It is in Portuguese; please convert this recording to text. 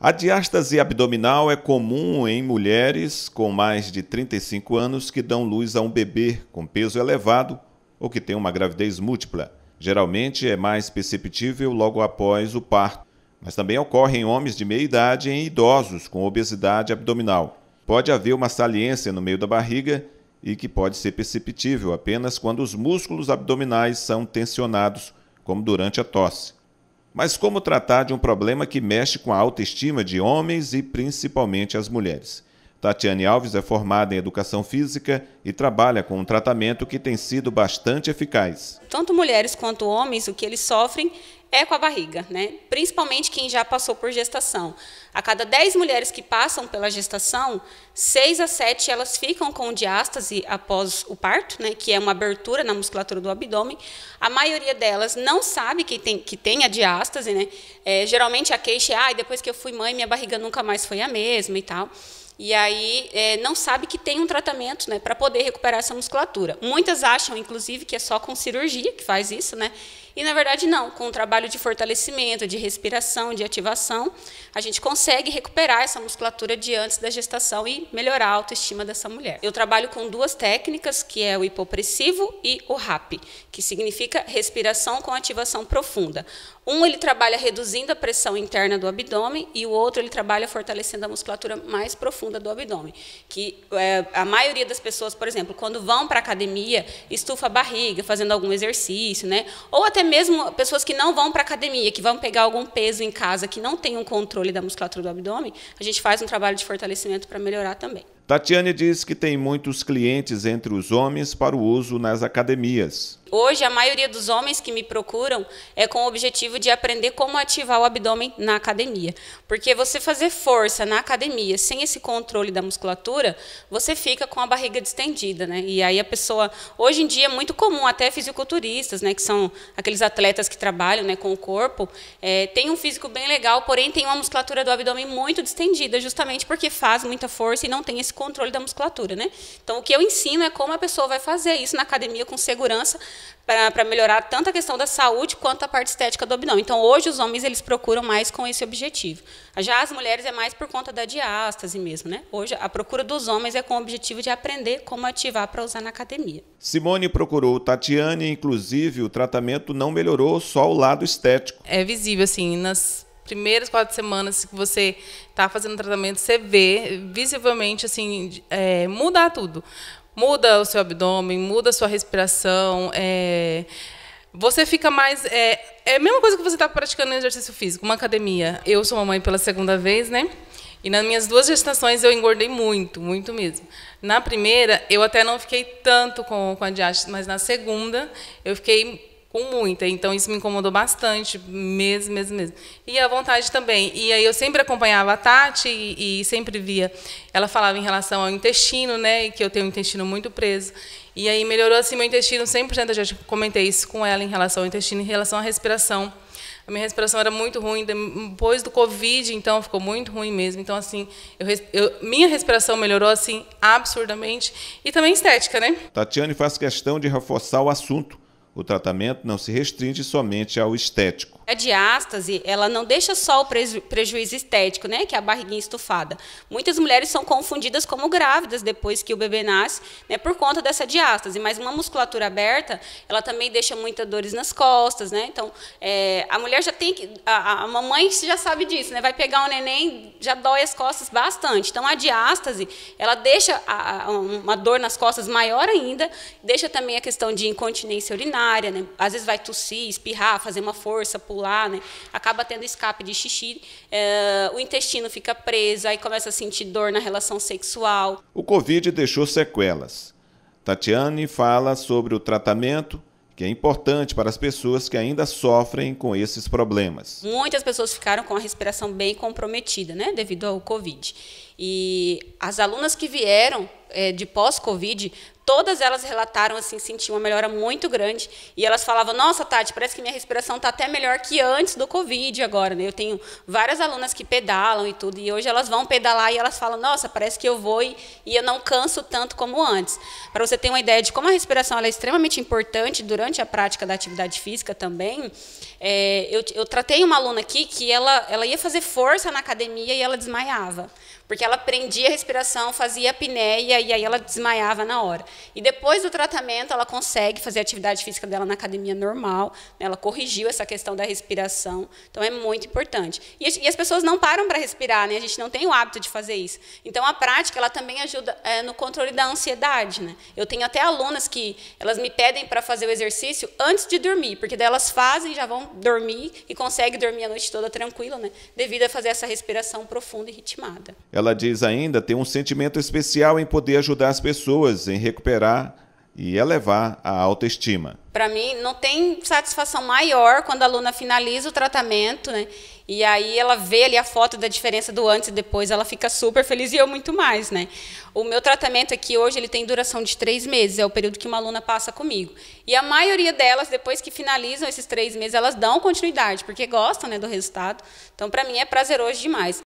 A diástase abdominal é comum em mulheres com mais de 35 anos que dão luz a um bebê com peso elevado ou que tem uma gravidez múltipla. Geralmente é mais perceptível logo após o parto, mas também ocorre em homens de meia idade e em idosos com obesidade abdominal. Pode haver uma saliência no meio da barriga e que pode ser perceptível apenas quando os músculos abdominais são tensionados, como durante a tosse. Mas como tratar de um problema que mexe com a autoestima de homens e principalmente as mulheres? Tatiane Alves é formada em educação física e trabalha com um tratamento que tem sido bastante eficaz. Tanto mulheres quanto homens, o que eles sofrem é com a barriga, né? principalmente quem já passou por gestação. A cada 10 mulheres que passam pela gestação, 6 a 7 elas ficam com diástase após o parto, né? que é uma abertura na musculatura do abdômen. A maioria delas não sabe que tem, que tem a diástase. Né? É, geralmente a queixa é, ah, depois que eu fui mãe, minha barriga nunca mais foi a mesma e tal. E aí é, não sabe que tem um tratamento né, para poder recuperar essa musculatura. Muitas acham, inclusive, que é só com cirurgia que faz isso, né? E na verdade não, com o trabalho de fortalecimento, de respiração, de ativação, a gente consegue recuperar essa musculatura de antes da gestação e melhorar a autoestima dessa mulher. Eu trabalho com duas técnicas, que é o hipopressivo e o RAP, que significa respiração com ativação profunda. Um ele trabalha reduzindo a pressão interna do abdômen e o outro ele trabalha fortalecendo a musculatura mais profunda do abdômen. Que é, a maioria das pessoas, por exemplo, quando vão para a academia, estufa a barriga fazendo algum exercício, né? Ou até mesmo pessoas que não vão para a academia, que vão pegar algum peso em casa, que não tem um controle da musculatura do abdômen, a gente faz um trabalho de fortalecimento para melhorar também. Tatiane diz que tem muitos clientes entre os homens para o uso nas academias. Hoje, a maioria dos homens que me procuram é com o objetivo de aprender como ativar o abdômen na academia. Porque você fazer força na academia sem esse controle da musculatura, você fica com a barriga distendida, né? E aí a pessoa. Hoje em dia é muito comum, até fisiculturistas, né? Que são aqueles atletas que trabalham né, com o corpo, é, tem um físico bem legal, porém tem uma musculatura do abdômen muito distendida, justamente porque faz muita força e não tem esse controle da musculatura, né? Então, o que eu ensino é como a pessoa vai fazer isso na academia com segurança para melhorar tanto a questão da saúde quanto a parte estética do abdômen. Então, hoje os homens eles procuram mais com esse objetivo. Já as mulheres é mais por conta da diástase mesmo, né? Hoje a procura dos homens é com o objetivo de aprender como ativar para usar na academia. Simone procurou Tatiane, inclusive o tratamento não melhorou só o lado estético. É visível assim nas primeiras quatro semanas que você está fazendo tratamento, você vê visivelmente assim é, mudar tudo. Muda o seu abdômen, muda a sua respiração. É, você fica mais. É, é a mesma coisa que você está praticando no exercício físico, uma academia. Eu sou mamãe pela segunda vez, né? E nas minhas duas gestações eu engordei muito, muito mesmo. Na primeira, eu até não fiquei tanto com, com a diástase mas na segunda, eu fiquei com muita. Então isso me incomodou bastante, mesmo, mesmo, mesmo. E a vontade também. E aí eu sempre acompanhava a Tati e, e sempre via. Ela falava em relação ao intestino, né? Que eu tenho um intestino muito preso. E aí melhorou assim meu intestino 100%. Eu já comentei isso com ela em relação ao intestino, em relação à respiração. A minha respiração era muito ruim depois do Covid, então ficou muito ruim mesmo. Então assim, eu, eu, minha respiração melhorou assim absurdamente e também estética, né? Tatiane faz questão de reforçar o assunto o tratamento não se restringe somente ao estético a é diástase, ela não deixa só o prejuízo estético, né, que é a barriguinha estufada. Muitas mulheres são confundidas como grávidas depois que o bebê nasce, né, por conta dessa diástase. Mas uma musculatura aberta, ela também deixa muitas dores nas costas, né? Então, é, a mulher já tem que, a, a mamãe já sabe disso, né? Vai pegar o neném, já dói as costas bastante. Então, a diástase, ela deixa a, a, uma dor nas costas maior ainda, deixa também a questão de incontinência urinária, né? Às vezes vai tossir, espirrar, fazer uma força, pular celular, né? acaba tendo escape de xixi, é, o intestino fica preso, aí começa a sentir dor na relação sexual. O Covid deixou sequelas. Tatiane fala sobre o tratamento que é importante para as pessoas que ainda sofrem com esses problemas. Muitas pessoas ficaram com a respiração bem comprometida, né, devido ao Covid. E as alunas que vieram é, de pós-Covid, todas elas relataram assim sentir uma melhora muito grande e elas falavam nossa Tati parece que minha respiração está até melhor que antes do Covid agora né? eu tenho várias alunas que pedalam e tudo e hoje elas vão pedalar e elas falam nossa parece que eu vou e, e eu não canso tanto como antes para você ter uma ideia de como a respiração é extremamente importante durante a prática da atividade física também é, eu, eu tratei uma aluna aqui que ela ela ia fazer força na academia e ela desmaiava porque ela prendia a respiração, fazia apneia e aí ela desmaiava na hora. E depois do tratamento, ela consegue fazer a atividade física dela na academia normal, né? ela corrigiu essa questão da respiração, então é muito importante. E, e as pessoas não param para respirar, né? a gente não tem o hábito de fazer isso. Então a prática ela também ajuda é, no controle da ansiedade. Né? Eu tenho até alunas que elas me pedem para fazer o exercício antes de dormir, porque daí elas fazem, já vão dormir e conseguem dormir a noite toda tranquila, né? devido a fazer essa respiração profunda e ritmada. Ela diz ainda ter um sentimento especial em poder ajudar as pessoas em recuperar e elevar a autoestima. Para mim, não tem satisfação maior quando a aluna finaliza o tratamento, né? E aí ela vê ali a foto da diferença do antes e depois, ela fica super feliz e eu muito mais, né? O meu tratamento aqui hoje ele tem duração de três meses, é o período que uma aluna passa comigo. E a maioria delas, depois que finalizam esses três meses, elas dão continuidade, porque gostam né, do resultado. Então, para mim, é prazeroso demais.